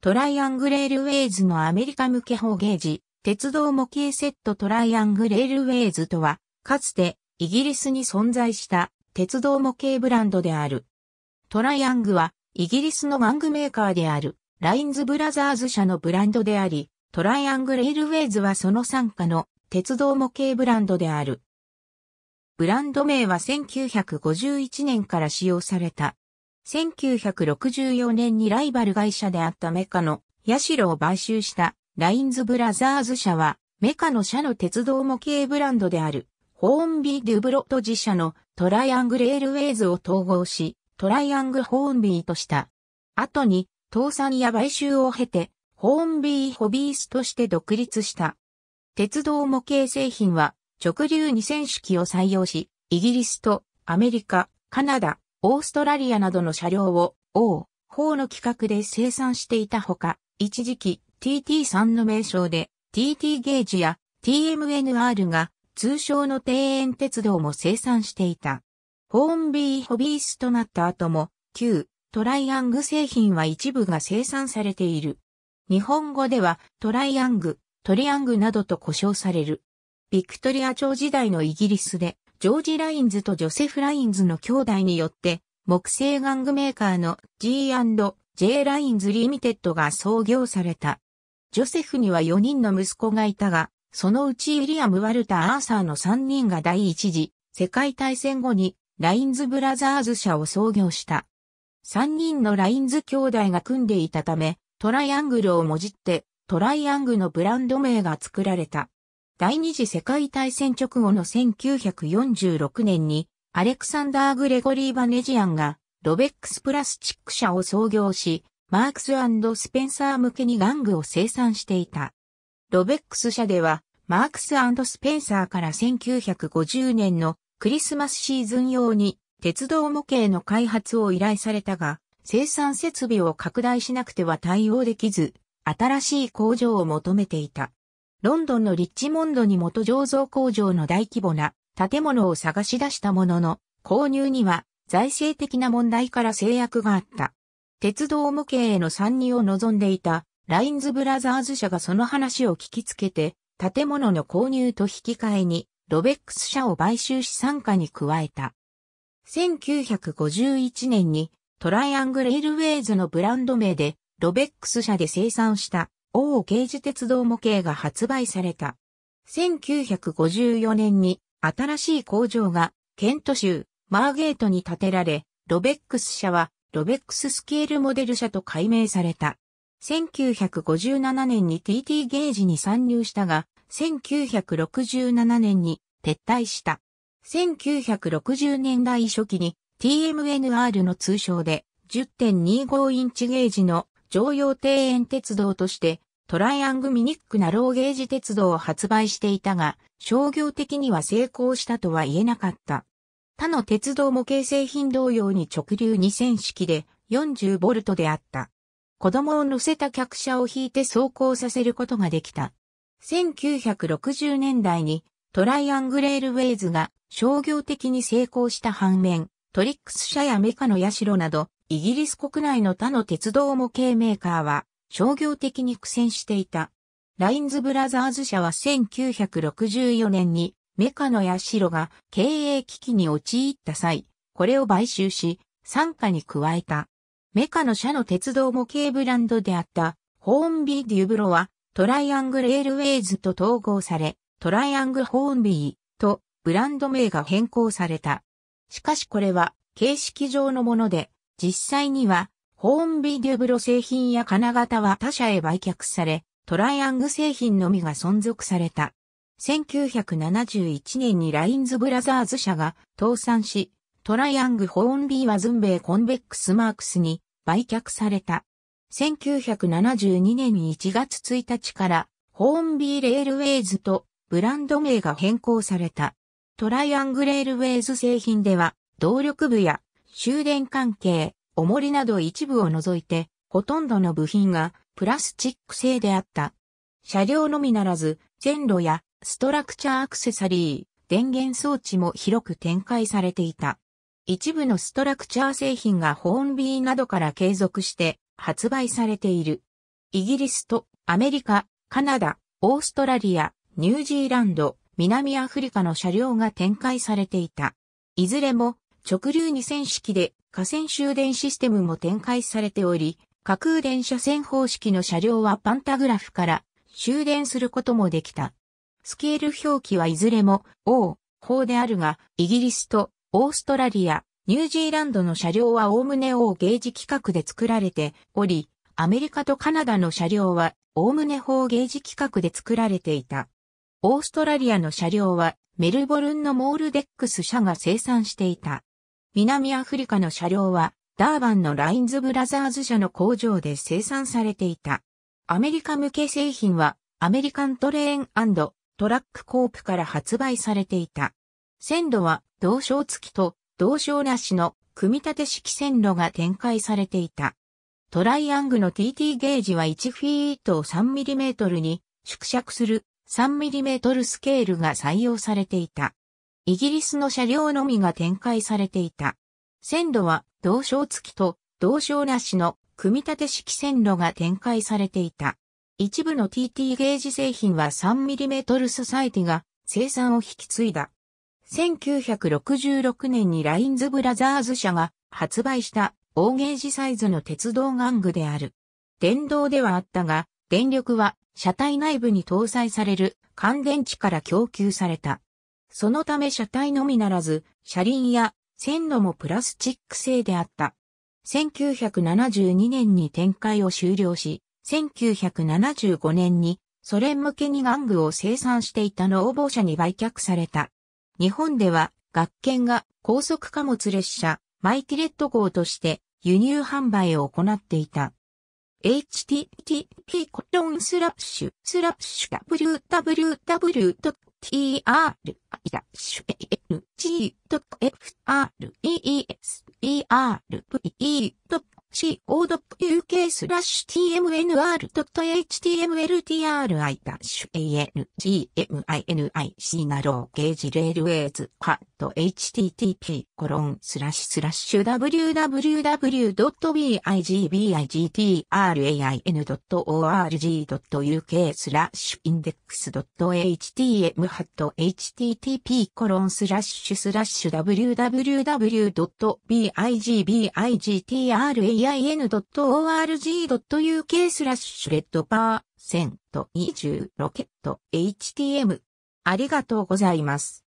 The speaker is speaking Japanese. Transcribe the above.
トライアングレールウェイズのアメリカ向け法ゲージ、鉄道模型セットトライアングレールウェイズとは、かつてイギリスに存在した鉄道模型ブランドである。トライアングはイギリスの玩具メーカーであるラインズブラザーズ社のブランドであり、トライアングレールウェイズはその傘下の鉄道模型ブランドである。ブランド名は1951年から使用された1964年にライバル会社であったメカのヤシロを買収したラインズブラザーズ社はメカの社の鉄道模型ブランドであるホーンビー・デュブロット自社のトライアングル・エールウェイズを統合しトライアングル・ホーンビーとした。後に倒産や買収を経てホーンビー・ホビースとして独立した。鉄道模型製品は直流二線式を採用し、イギリスとアメリカ、カナダ、オーストラリアなどの車両を O、法の規格で生産していたほか、一時期 TT3 の名称で TT ゲージや TMNR が通称の庭園鉄道も生産していた。ホーンビーホビースとなった後も、旧トライアング製品は一部が生産されている。日本語ではトライアング、トリアングなどと呼称される。ビクトリア朝時代のイギリスでジョージ・ラインズとジョセフ・ラインズの兄弟によって、木製玩具メーカーの G&J ラインズリミテッドが創業された。ジョセフには4人の息子がいたが、そのうちウィリアム・ワルター・アーサーの3人が第一次世界大戦後にラインズ・ブラザーズ社を創業した。3人のラインズ兄弟が組んでいたため、トライアングルをもじってトライアングのブランド名が作られた。第二次世界大戦直後の1946年に、アレクサンダー・グレゴリー・バネジアンが、ロベックスプラスチック社を創業し、マークススペンサー向けに玩具を生産していた。ロベックス社では、マークススペンサーから1950年のクリスマスシーズン用に鉄道模型の開発を依頼されたが、生産設備を拡大しなくては対応できず、新しい工場を求めていた。ロンドンのリッチモンドに元醸造工場の大規模な建物を探し出したものの、購入には財政的な問題から制約があった。鉄道模型への参入を望んでいたラインズブラザーズ社がその話を聞きつけて、建物の購入と引き換えにロベックス社を買収し参加に加えた。1951年にトライアングレールウェイズのブランド名でロベックス社で生産した大刑事鉄道模型が発売された。1954年に新しい工場がケント州マーゲートに建てられ、ロベックス社はロベックススケールモデル社と改名された。1957年に TT ゲージに参入したが、1967年に撤退した。1960年代初期に TMNR の通称で10.25インチゲージの常用庭園鉄道としてトライアングミニックなローゲージ鉄道を発売していたが、商業的には成功したとは言えなかった。他の鉄道模型製品同様に直流2000式で4 0トであった。子供を乗せた客車を引いて走行させることができた。1960年代にトライアングレールウェイズが商業的に成功した反面、トリックス社やメカのヤシロなど、イギリス国内の他の鉄道模型メーカーは商業的に苦戦していた。ラインズブラザーズ社は1964年にメカノヤシロが経営危機に陥った際、これを買収し、参加に加えた。メカノ社の鉄道模型ブランドであったホーンビー・デュブロはトライアングル・エールウェイズと統合され、トライアングル・ホーンビーとブランド名が変更された。しかしこれは形式上のもので、実際にはホーンビデュブロ製品や金型は他社へ売却され、トライアング製品のみが存続された。1971年にラインズブラザーズ社が倒産し、トライアングホーンビーはズンベイコンベックスマークスに売却された。1972年1月1日からホーンビーレールウェイズとブランド名が変更された。トライアングレールウェイズ製品では動力部や終電関係、重りなど一部を除いて、ほとんどの部品がプラスチック製であった。車両のみならず、線路やストラクチャーアクセサリー、電源装置も広く展開されていた。一部のストラクチャー製品がホーンビーなどから継続して発売されている。イギリスとアメリカ、カナダ、オーストラリア、ニュージーランド、南アフリカの車両が展開されていた。いずれも直流2000式で架線終電システムも展開されており、架空電車線方式の車両はパンタグラフから終電することもできた。スケール表記はいずれも O、法であるが、イギリスとオーストラリア、ニュージーランドの車両はおおむね O ゲージ規格で作られており、アメリカとカナダの車両はおおむね法ゲージ規格で作られていた。オーストラリアの車両はメルボルンのモールデックス社が生産していた。南アフリカの車両は、ダーバンのラインズブラザーズ社の工場で生産されていた。アメリカ向け製品は、アメリカントレーントラックコープから発売されていた。線路は、同床付きと同床なしの組み立て式線路が展開されていた。トライアングの TT ゲージは1フィートを 3mm に縮尺する 3mm スケールが採用されていた。イギリスの車両のみが展開されていた。線路は、同床付きと同床なしの組み立て式線路が展開されていた。一部の TT ゲージ製品は 3mm ソサイティが生産を引き継いだ。1966年にラインズブラザーズ社が発売した大ゲージサイズの鉄道玩具である。電動ではあったが、電力は車体内部に搭載される乾電池から供給された。そのため車体のみならず、車輪や線路もプラスチック製であった。1972年に展開を終了し、1975年にソ連向けに玩具を生産していた農房車に売却された。日本では、学研が高速貨物列車、マイティレット号として輸入販売を行っていた。http://www.t ススララッッシシュ t, r, い a, s, h, え、n, c, t, f, r, e, e, s, e, r, v, e, t, co.uk スラッシュ tmnr.htmltri t, ダッシュ a n g m i n i c なろうゲージレールウェイズハ http://www.bigbigtrain.org.uk スラッシュインデックス .htm ハット http コロンスラッシュラッシュ www.bigbigtrain.org.uk スラッシュレッドパーセント20ロケット htm ありがとうございます。